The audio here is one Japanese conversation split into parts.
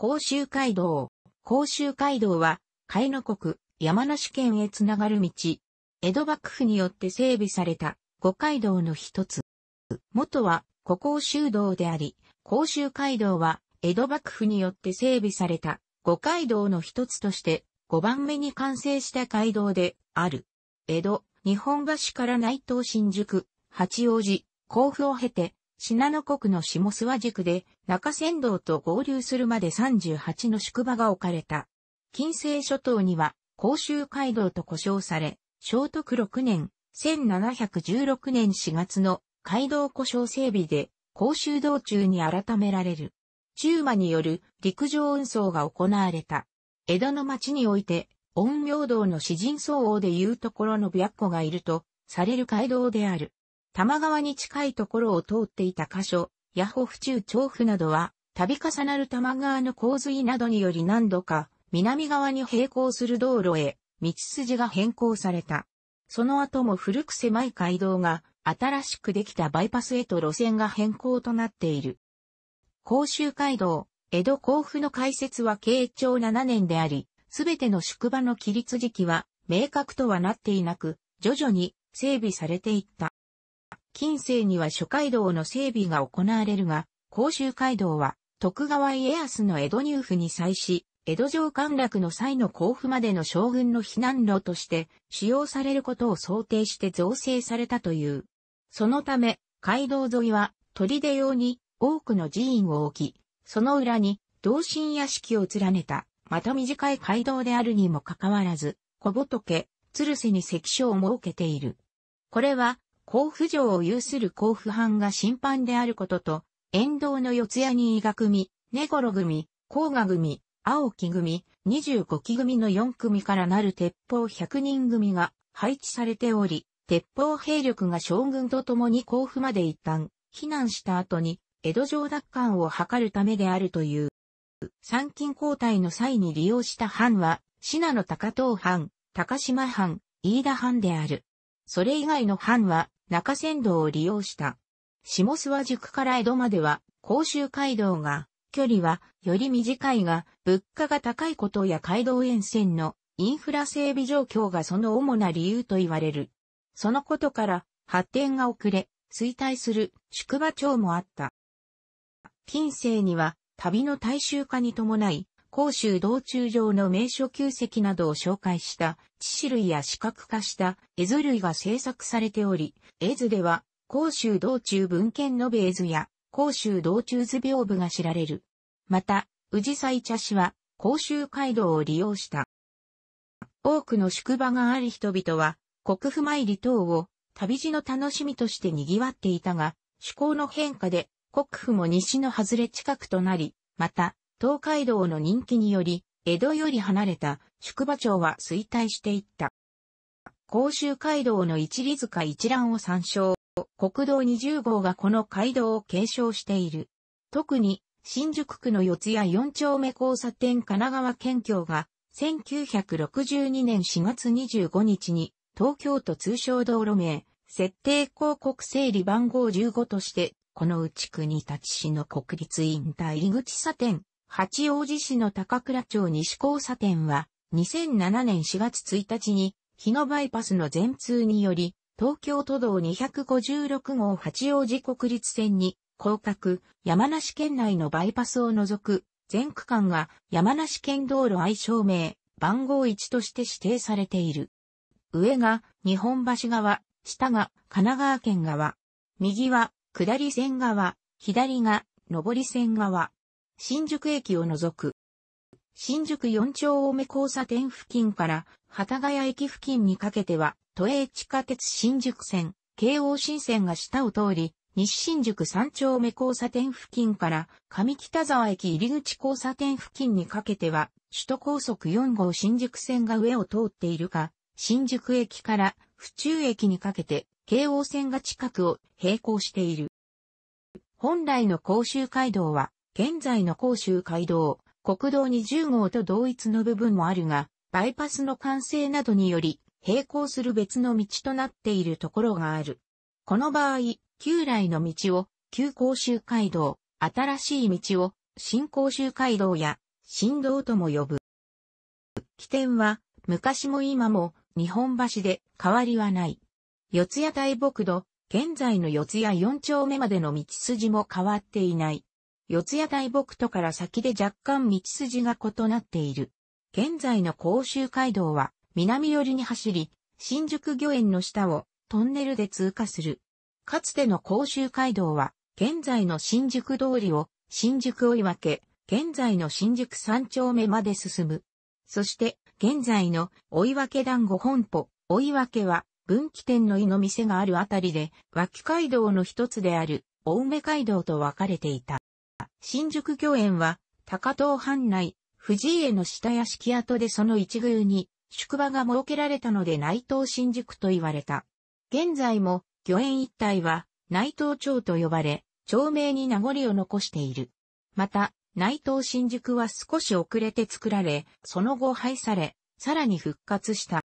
甲州街道。甲州街道は、海の国、山梨県へつながる道。江戸幕府によって整備された五街道の一つ。元は古甲州道であり、甲州街道は江戸幕府によって整備された五街道の一つとして五番目に完成した街道である。江戸、日本橋から内藤新宿、八王子、甲府を経て信濃国の下諏訪宿で中山道と合流するまで38の宿場が置かれた。近世諸島には甲州街道と呼称され、聖徳6年、1716年4月の街道故障整備で甲州道中に改められる。中馬による陸上運送が行われた。江戸の町において、陰陽道の詩人相応でいうところの白子がいると、される街道である。多摩川に近いところを通っていた箇所、ヤホ府中調布などは、度重なる多摩川の洪水などにより何度か、南側に並行する道路へ、道筋が変更された。その後も古く狭い街道が、新しくできたバイパスへと路線が変更となっている。甲州街道、江戸甲府の開設は慶長7年であり、すべての宿場の起立時期は明確とはなっていなく、徐々に整備されていった。近世には諸街道の整備が行われるが、甲州街道は徳川家康の江戸入府に際し、江戸城陥落の際の甲府までの将軍の避難路として使用されることを想定して造成されたという。そのため、街道沿いは砦用に多くの寺院を置き、その裏に同心屋敷を連ねた、また短い街道であるにもかかわらず、小仏、鶴瀬に関所を設けている。これは甲府城を有する甲府藩が審判であることと、沿道の四谷に伊賀組、根頃組、甲賀組、青木組、二十五期組の四組からなる鉄砲百人組が配置されており、鉄砲兵力が将軍と共に甲府まで一旦避難した後に、江戸城奪還を図るためであるという。参勤交代の際に利用した藩は、信濃高東藩、高島藩、飯田藩である。それ以外の藩は、中山道を利用した。下諏訪宿から江戸までは、甲州街道が、距離はより短いが、物価が高いことや街道沿線のインフラ整備状況がその主な理由と言われる。そのことから、発展が遅れ、衰退する宿場町もあった。近世には、旅の大衆化に伴い、甲州道中上の名所旧跡などを紹介した、地種類や視覚化した絵図類が制作されており、絵図では、甲州道中文献延絵図や、甲州道中図屏風が知られる。また、宇治祭茶師は、甲州街道を利用した。多くの宿場がある人々は、国府参り等を、旅路の楽しみとして賑わっていたが、趣向の変化で、国府も西の外れ近くとなり、また、東海道の人気により、江戸より離れた宿場町は衰退していった。甲州街道の一里塚一覧を参照。国道20号がこの街道を継承している。特に、新宿区の四谷四丁目交差点神奈川県境が、1962年4月25日に、東京都通称道路名、設定広告整理番号15として、この内区に立ち市の国立委員大入口店、八王子市の高倉町西交差点は、2007年4月1日に、日野バイパスの全通により、東京都道256号八王子国立線に、降格。山梨県内のバイパスを除く、全区間が山梨県道路愛称名、番号1として指定されている。上が日本橋側、下が神奈川県側、右は下り線側、左が上り線側。新宿駅を除く。新宿4丁目交差点付近から、幡ヶ谷駅付近にかけては、都営地下鉄新宿線、京王新線が下を通り、西新宿3丁目交差点付近から、上北沢駅入口交差点付近にかけては、首都高速4号新宿線が上を通っているか、新宿駅から府中駅にかけて、京王線が近くを並行している。本来の甲州街道は、現在の甲州街道、国道20号と同一の部分もあるが、バイパスの完成などにより、並行する別の道となっているところがある。この場合、旧来の道を、旧甲州街道、新しい道を、新甲州街道や、新道とも呼ぶ。起点は、昔も今も、日本橋で変わりはない。四谷大牧土、現在の四谷四丁目までの道筋も変わっていない。四谷大木都から先で若干道筋が異なっている。現在の甲州街道は南寄りに走り、新宿御苑の下をトンネルで通過する。かつての甲州街道は現在の新宿通りを新宿追い分け、現在の新宿三丁目まで進む。そして現在の追分け団子本舗、追分けは分岐点の井の店があるあたりで、脇街道の一つである青梅街道と分かれていた。新宿御苑は、高遠藩内、藤への下屋敷跡でその一宮に宿場が設けられたので内藤新宿と言われた。現在も御苑一帯は内藤町と呼ばれ、町名に名残を残している。また、内藤新宿は少し遅れて作られ、その後廃され、さらに復活した。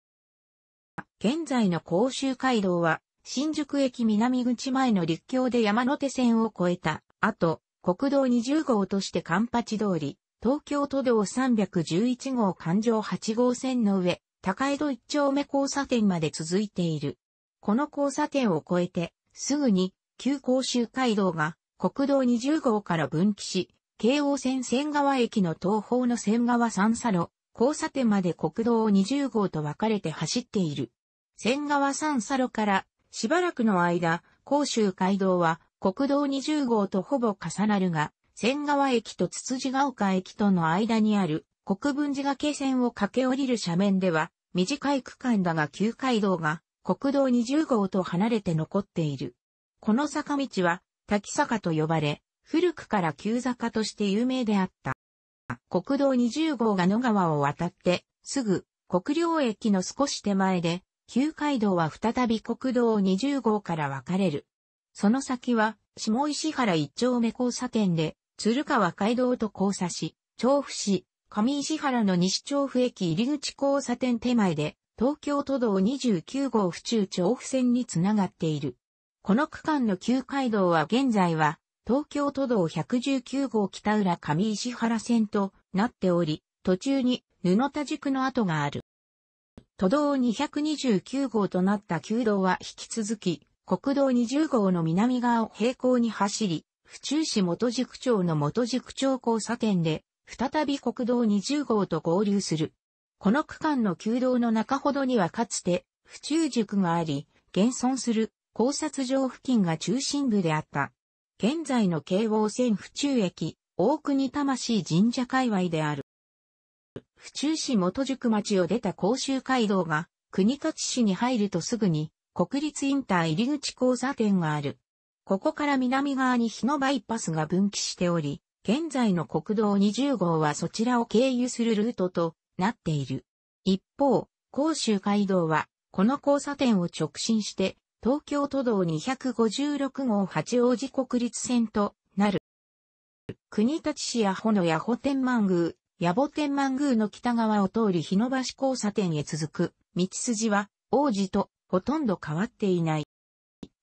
現在の甲州街道は、新宿駅南口前の立橋で山手線を越えた後、国道20号としてカンパチ通り、東京都道311号環状8号線の上、高江戸1丁目交差点まで続いている。この交差点を越えて、すぐに、旧甲州街道が、国道20号から分岐し、京王線仙川駅の東方の仙川三佐路、交差点まで国道20号と分かれて走っている。仙川三佐路から、しばらくの間、甲州街道は、国道20号とほぼ重なるが、仙川駅とつつじ丘駅との間にある国分寺崖線を駆け下りる斜面では、短い区間だが旧街道が国道20号と離れて残っている。この坂道は滝坂と呼ばれ、古くから旧坂として有名であった。国道20号が野川を渡って、すぐ国領駅の少し手前で、旧街道は再び国道20号から分かれる。その先は、下石原一丁目交差点で、鶴川街道と交差し、調布市、上石原の西調布駅入口交差点手前で、東京都道29号府中調布線につながっている。この区間の旧街道は現在は、東京都道119号北浦上石原線となっており、途中に布田塾の跡がある。都道229号となった旧道は引き続き、国道20号の南側を平行に走り、府中市元宿町の元宿町交差点で、再び国道20号と合流する。この区間の旧道の中ほどにはかつて、府中塾があり、現存する交差場付近が中心部であった。現在の京王線府中駅、大国魂神社界隈である。府中市元宿町を出た甲州街道が、国立市に入るとすぐに、国立インター入口交差点がある。ここから南側に日野バイパスが分岐しており、現在の国道20号はそちらを経由するルートとなっている。一方、甲州街道は、この交差点を直進して、東京都道256号八王子国立線となる。国立市や保野や保天満宮、野保天満宮の北側を通り日野橋交差点へ続く、道筋は、王子とほとんど変わっていない。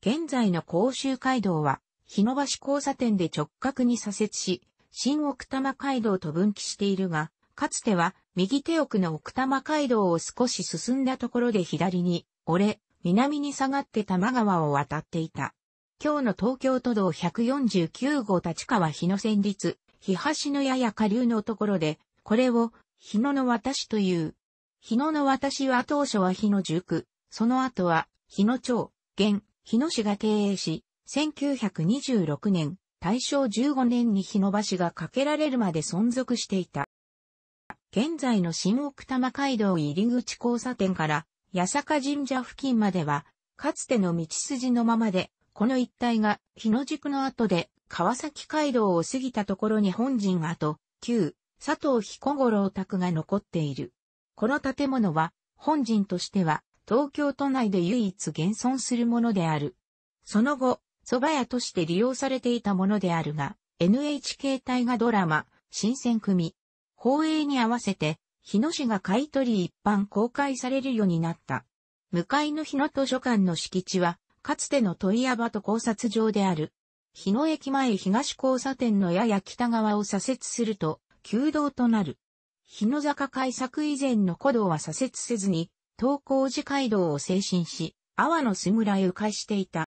現在の甲州街道は、日野橋交差点で直角に左折し、新奥多摩街道と分岐しているが、かつては右手奥の奥多摩街道を少し進んだところで左に折れ、南に下がって多摩川を渡っていた。今日の東京都道149号立川日野線立、日橋のやや下流のところで、これを日野の私という。日野の私は当初は日野十その後は、日野町、現、日野市が経営し、1926年、大正15年に日野橋が架けられるまで存続していた。現在の新奥多摩街道入り口交差点から、八坂神社付近までは、かつての道筋のままで、この一帯が日野宿の後で川崎街道を過ぎたところに本陣跡、旧佐藤彦五郎宅が残っている。この建物は本陣としては東京都内で唯一現存するものである。その後、蕎麦屋として利用されていたものであるが、NHK 大河ドラマ、新選組、放映に合わせて、日野市が買い取り一般公開されるようになった。向かいの日野図書館の敷地は、かつての問屋場と考察場である。日野駅前東交差点のやや北側を左折すると、旧道となる。日野坂改作以前の古道は左折せずに、東光寺街道を精神し、阿波の巣村へ迂回していた。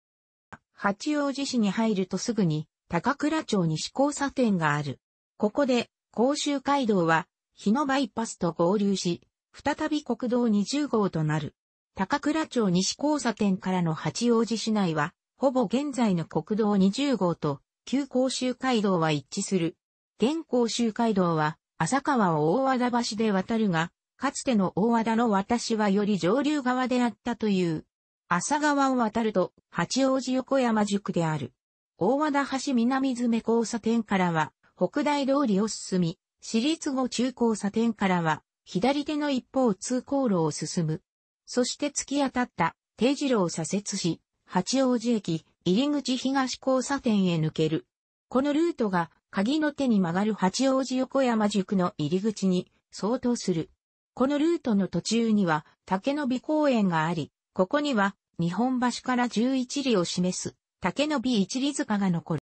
八王子市に入るとすぐに、高倉町西交差点がある。ここで、甲州街道は、日野バイパスと合流し、再び国道20号となる。高倉町西交差点からの八王子市内は、ほぼ現在の国道20号と、旧甲州街道は一致する。現甲州街道は、浅川を大和田橋で渡るが、かつての大和田の私はより上流側であったという。朝川を渡ると、八王子横山宿である。大和田橋南詰交差点からは、北大通りを進み、私立後中交差点からは、左手の一方通行路を進む。そして突き当たった定時路を左折し、八王子駅入口東交差点へ抜ける。このルートが鍵の手に曲がる八王子横山塾の入り口に相当する。このルートの途中には竹の美公園があり、ここには日本橋から11里を示す竹の美一里塚が残る。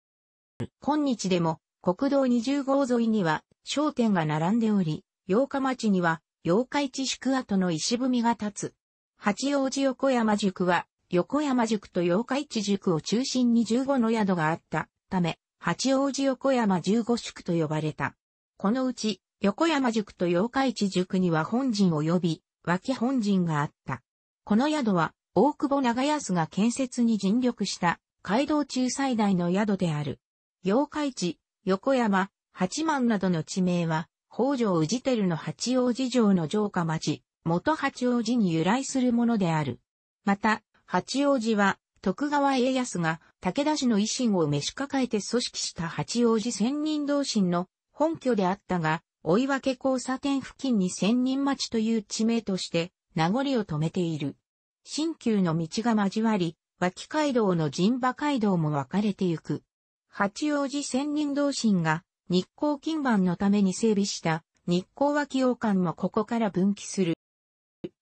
今日でも国道20号沿いには商店が並んでおり、八日町には八日市宿跡の石踏みが立つ。八王子横山塾は横山塾と八日市塾を中心に15の宿があったため、八王子横山15宿と呼ばれた。このうち横山塾と八日市塾には本陣及び、脇本陣があった。この宿は、大久保長安が建設に尽力した、街道中最大の宿である。八日市、横山、八幡などの地名は、北条氏照の八王子城の城下町、元八王子に由来するものである。また、八王子は、徳川家康が武田氏の維新を召し抱えて組織した八王子千人同心の本拠であったが、追分交差点付近に千人町という地名として名残を止めている。新旧の道が交わり、脇街道の陣馬街道も分かれてゆく。八王子千人同心が日光金板のために整備した日光脇王館もここから分岐する。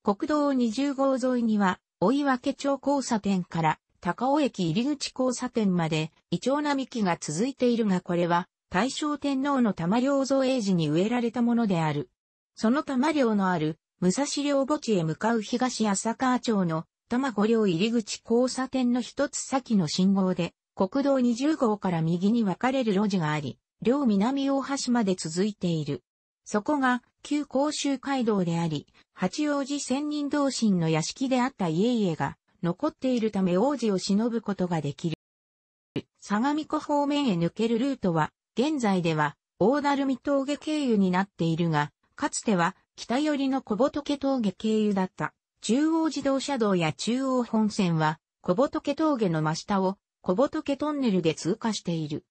国道20号沿いには、追分町交差点から高尾駅入口交差点まで、イチョウ並木が続いているがこれは、大正天皇の玉領造営時に植えられたものである。その玉領のある武蔵領墓地へ向かう東浅川町の玉子領入口交差点の一つ先の信号で、国道20号から右に分かれる路地があり、両南大橋まで続いている。そこが旧甲州街道であり、八王子仙人同心の屋敷であった家々が残っているため王子を忍ぶことができる。相模湖方面へ抜けるルートは現在では大鳴海峠経由になっているが、かつては北寄りの小仏峠経由だった。中央自動車道や中央本線は小仏峠の真下を小仏トンネルで通過している。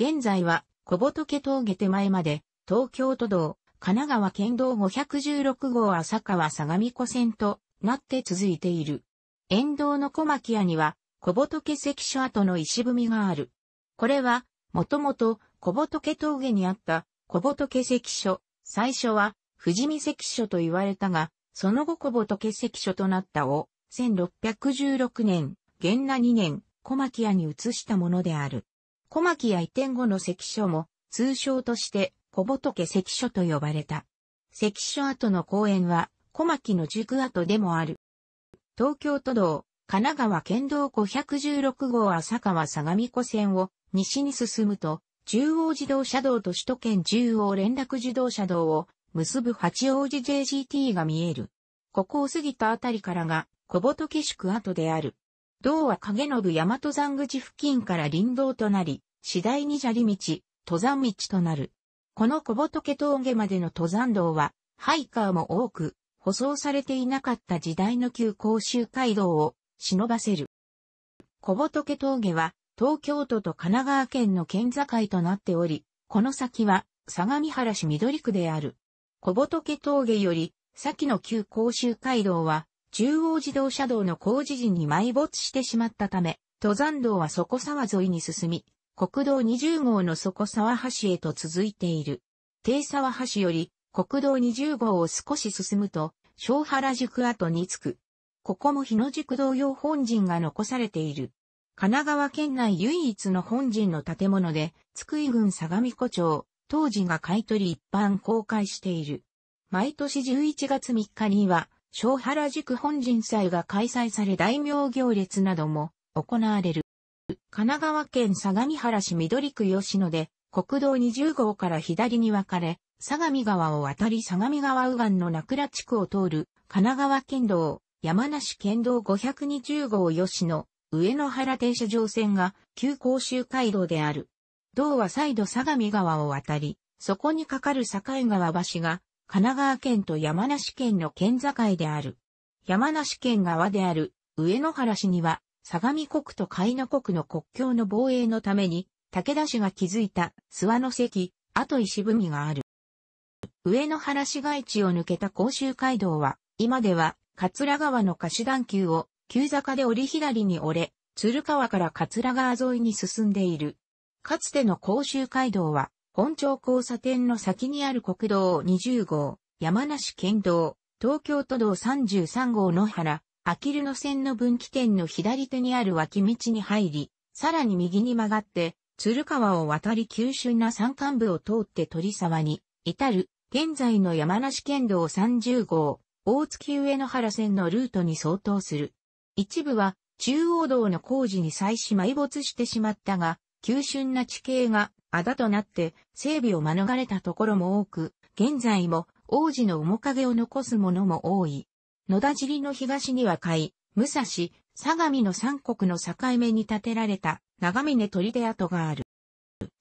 現在は小仏峠手前まで東京都道、神奈川県道516号浅川相模湖線となって続いている。沿道の小牧屋には小仏関所跡の石踏みがある。これは、もともと小仏峠にあった小仏関所、最初は富士見関所と言われたが、その後小仏関所となったを1616年、元那2年、小牧屋に移したものである。小牧屋移転後の関所も通称として小仏関所と呼ばれた。関所跡の公園は小牧の塾跡でもある。東京都道、神奈川県道516号浅川相模湖線を西に進むと中央自動車道と首都圏中央連絡自動車道を結ぶ八王子 JGT が見える。ここを過ぎたあたりからが小仏宿跡である。道は影信大和山口付近から林道となり、次第に砂利道、登山道となる。この小仏峠までの登山道は、ハイカーも多く、舗装されていなかった時代の旧甲州街道を忍ばせる。小仏峠は東京都と神奈川県の県境となっており、この先は相模原市緑区である。小仏峠より、先の旧甲州街道は、中央自動車道の工事時に埋没してしまったため、登山道は底沢沿いに進み、国道20号の底沢橋へと続いている。低沢橋より国道20号を少し進むと、小原宿跡に着く。ここも日野宿道用本陣が残されている。神奈川県内唯一の本陣の建物で、津久井郡相模湖町、当時が買取一般公開している。毎年11月3日には、小原宿本陣祭が開催され大名行列なども行われる。神奈川県相模原市緑区吉野で、国道20号から左に分かれ、相模川を渡り相模川右岸の名倉地区を通る、神奈川県道、山梨県道520号吉野、上野原停車場線が旧甲州街道である。道は再度相模川を渡り、そこに架かる境川橋が、神奈川県と山梨県の県境である。山梨県側である上野原市には、相模国と海野国の国境の防衛のために、武田氏が築いた諏訪の関、跡石踏みがある。上野原市街地を抜けた甲州街道は、今では、桂川の貸し段丘を急坂で折り左に折れ、鶴川から桂川沿いに進んでいる。かつての甲州街道は、本町交差点の先にある国道20号、山梨県道、東京都道33号野原、あきる野線の分岐点の左手にある脇道に入り、さらに右に曲がって、鶴川を渡り急峻な山間部を通って鳥沢に、至る、現在の山梨県道30号、大月上野原線のルートに相当する。一部は中央道の工事に際し埋没してしまったが、急峻な地形があだとなって整備を免れたところも多く、現在も王子の面影を残すものも多い。野田尻の東には海、武蔵、相模の三国の境目に建てられた長峰手跡がある。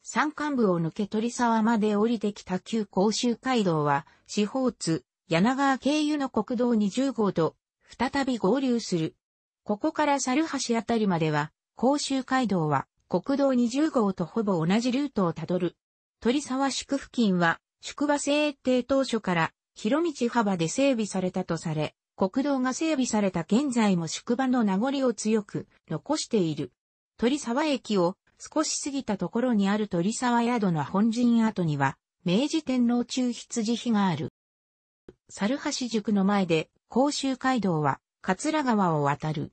山間部を抜け鳥沢まで降りてきた旧甲州街道は、四方津、柳川経由の国道20号と、再び合流する。ここから猿橋あたりまでは、甲州街道は国道20号とほぼ同じルートをたどる。鳥沢宿付近は、宿場制定当初から広道幅で整備されたとされ、国道が整備された現在も宿場の名残を強く残している。鳥沢駅を少し過ぎたところにある鳥沢宿の本陣跡には、明治天皇中羊碑がある。猿橋塾の前で、甲州街道は桂川を渡る。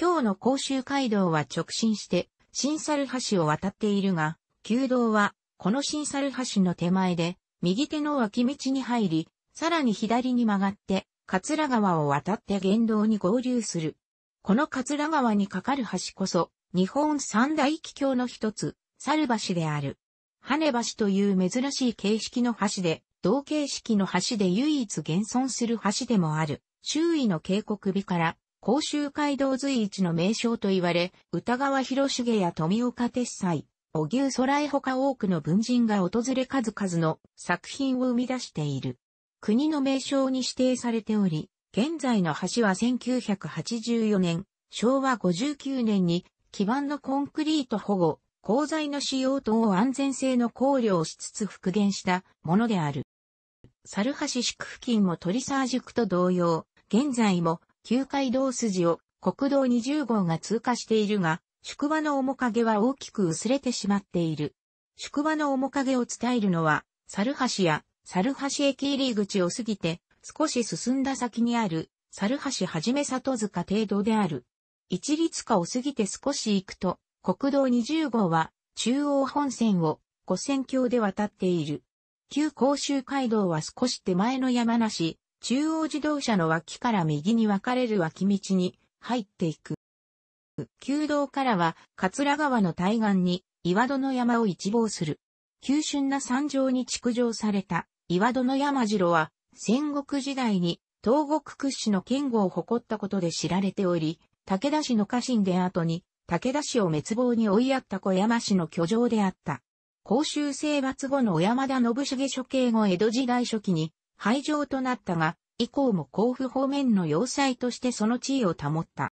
今日の甲州街道は直進して、新猿橋を渡っているが、旧道は、この新猿橋の手前で、右手の脇道に入り、さらに左に曲がって、桂川を渡って原道に合流する。この桂川に架かる橋こそ、日本三大奇橋の一つ、猿橋である。羽橋という珍しい形式の橋で、同形式の橋で唯一現存する橋でもある。周囲の渓谷美から甲州街道随一の名称と言われ、歌川広重や富岡鉄斎、小牛空へ他多くの文人が訪れ数々の作品を生み出している。国の名称に指定されており、現在の橋は1984年、昭和59年に基盤のコンクリート保護、鋼材の使用等を安全性の考慮をしつつ復元したものである。猿橋宿付近も鳥沢塾と同様、現在も旧街道筋を国道20号が通過しているが、宿場の面影は大きく薄れてしまっている。宿場の面影を伝えるのは、猿橋や猿橋駅入り口を過ぎて少し進んだ先にある猿橋はじめ里塚程度である。一律化を過ぎて少し行くと、国道20号は中央本線を五線橋で渡っている。旧甲州街道は少し手前の山梨、中央自動車の脇から右に分かれる脇道に入っていく。旧道からは桂川の対岸に岩戸の山を一望する。急峻な山上に築城された岩戸の山城は戦国時代に東国屈指の剣豪を誇ったことで知られており、武田氏の家臣で後に武田氏を滅亡に追いやった小山氏の居城であった。甲州征伐後の小山田信繁処刑後江戸時代初期に廃城となったが、以降も甲府方面の要塞としてその地位を保った。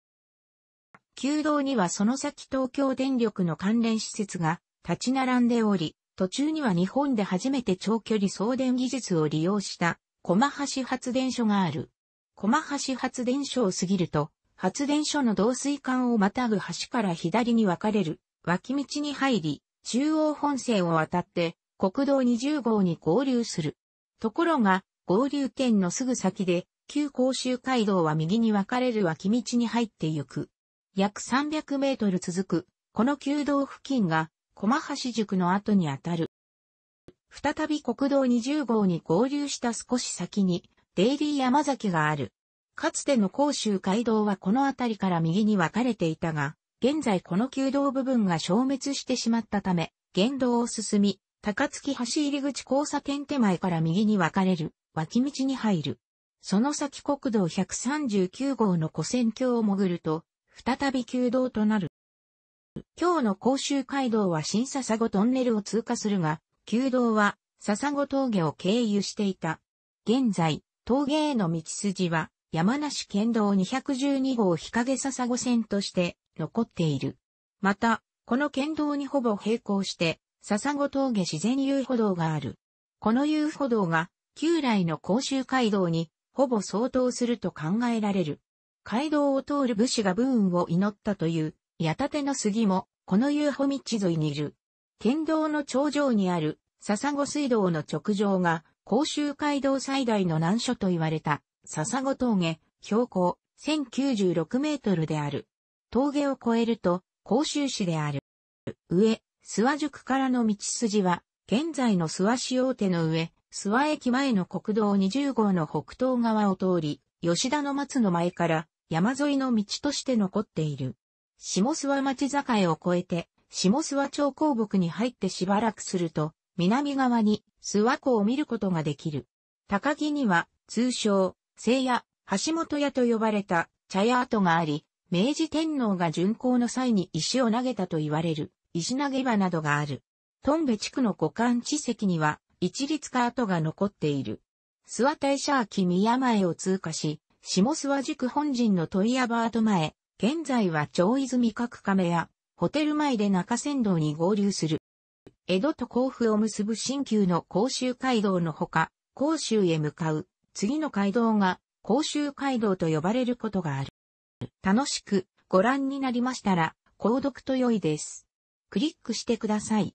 旧道にはその先東京電力の関連施設が立ち並んでおり、途中には日本で初めて長距離送電技術を利用した駒橋発電所がある。駒橋発電所を過ぎると、発電所の導水管をまたぐ橋から左に分かれる脇道に入り、中央本線を渡って国道20号に合流する。ところが、合流点のすぐ先で、旧甲州街道は右に分かれる脇道に入ってゆく。約300メートル続く、この旧道付近が、駒橋塾の後にあたる。再び国道20号に合流した少し先に、デイリー山崎がある。かつての甲州街道はこの辺りから右に分かれていたが、現在この旧道部分が消滅してしまったため、原道を進み、高槻橋入口交差点手前から右に分かれる。脇道に入る。その先国道139号の古線橋を潜ると、再び旧道となる。今日の甲州街道は新笹子トンネルを通過するが、旧道は笹子峠を経由していた。現在、峠への道筋は山梨県道212号日陰笹子線として残っている。また、この県道にほぼ並行して、笹子峠自然遊歩道がある。この遊歩道が旧来の甲州街道にほぼ相当すると考えられる。街道を通る武士が武運を祈ったという、矢立の杉も、この遊歩道沿いにいる。県道の頂上にある、笹子水道の直上が、甲州街道最大の難所と言われた、笹子峠、標高、1096メートルである。峠を越えると、甲州市である。上、諏訪宿からの道筋は、現在の諏訪市大手の上、諏訪駅前の国道20号の北東側を通り、吉田の松の前から山沿いの道として残っている。下諏訪町境を越えて、下諏訪町鉱木に入ってしばらくすると、南側に諏訪湖を見ることができる。高木には、通称、聖屋、橋本屋と呼ばれた茶屋跡があり、明治天皇が巡行の際に石を投げたと言われる、石投げ場などがある。トンベ地区の五冠地石には、一律ー跡が残っている。諏訪大社秋宮前を通過し、下諏訪塾本陣の問屋バート前、現在は長泉各亀や、ホテル前で中仙道に合流する。江戸と甲府を結ぶ新旧の甲州街道のほか、甲州へ向かう、次の街道が、甲州街道と呼ばれることがある。楽しくご覧になりましたら、購読と良いです。クリックしてください。